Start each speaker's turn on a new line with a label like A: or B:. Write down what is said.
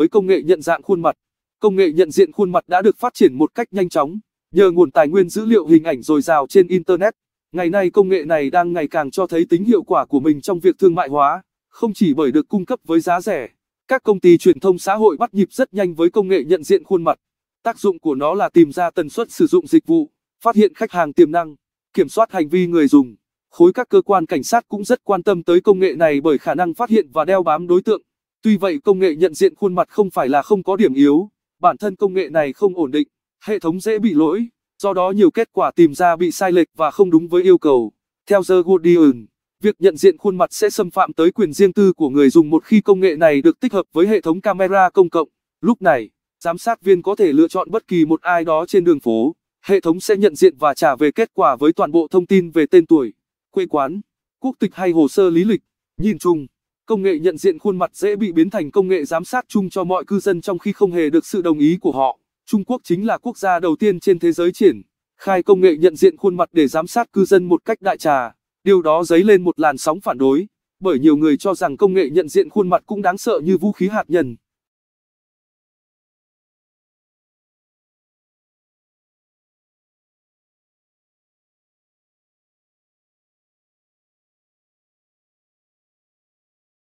A: với công nghệ nhận dạng khuôn mặt. Công nghệ nhận diện khuôn mặt đã được phát triển một cách nhanh chóng, nhờ nguồn tài nguyên dữ liệu hình ảnh dồi dào trên Internet. Ngày nay công nghệ này đang ngày càng cho thấy tính hiệu quả của mình trong việc thương mại hóa, không chỉ bởi được cung cấp với giá rẻ. Các công ty truyền thông xã hội bắt nhịp rất nhanh với công nghệ nhận diện khuôn mặt. Tác dụng của nó là tìm ra tần suất sử dụng dịch vụ, phát hiện khách hàng tiềm năng, kiểm soát hành vi người dùng. Khối các cơ quan cảnh sát cũng rất quan tâm tới công nghệ này bởi khả năng phát hiện và đeo bám đối tượng. Tuy vậy công nghệ nhận diện khuôn mặt không phải là không có điểm yếu, bản thân công nghệ này không ổn định, hệ thống dễ bị lỗi, do đó nhiều kết quả tìm ra bị sai lệch và không đúng với yêu cầu. Theo The Guardian, việc nhận diện khuôn mặt sẽ xâm phạm tới quyền riêng tư của người dùng một khi công nghệ này được tích hợp với hệ thống camera công cộng. Lúc này, giám sát viên có thể lựa chọn bất kỳ một ai đó trên đường phố, hệ thống sẽ nhận diện và trả về kết quả với toàn bộ thông tin về tên tuổi, quê quán, quốc tịch hay hồ sơ lý lịch. Nhìn chung, công nghệ nhận diện khuôn mặt dễ bị biến thành công nghệ giám sát chung cho mọi cư dân trong khi không hề được sự đồng ý của họ. Trung Quốc chính là quốc gia đầu tiên trên thế giới triển khai công nghệ nhận diện khuôn mặt để giám sát cư dân một cách đại trà. Điều đó dấy lên một làn sóng phản đối, bởi nhiều người cho rằng công nghệ nhận diện khuôn mặt cũng đáng sợ như vũ khí hạt nhân.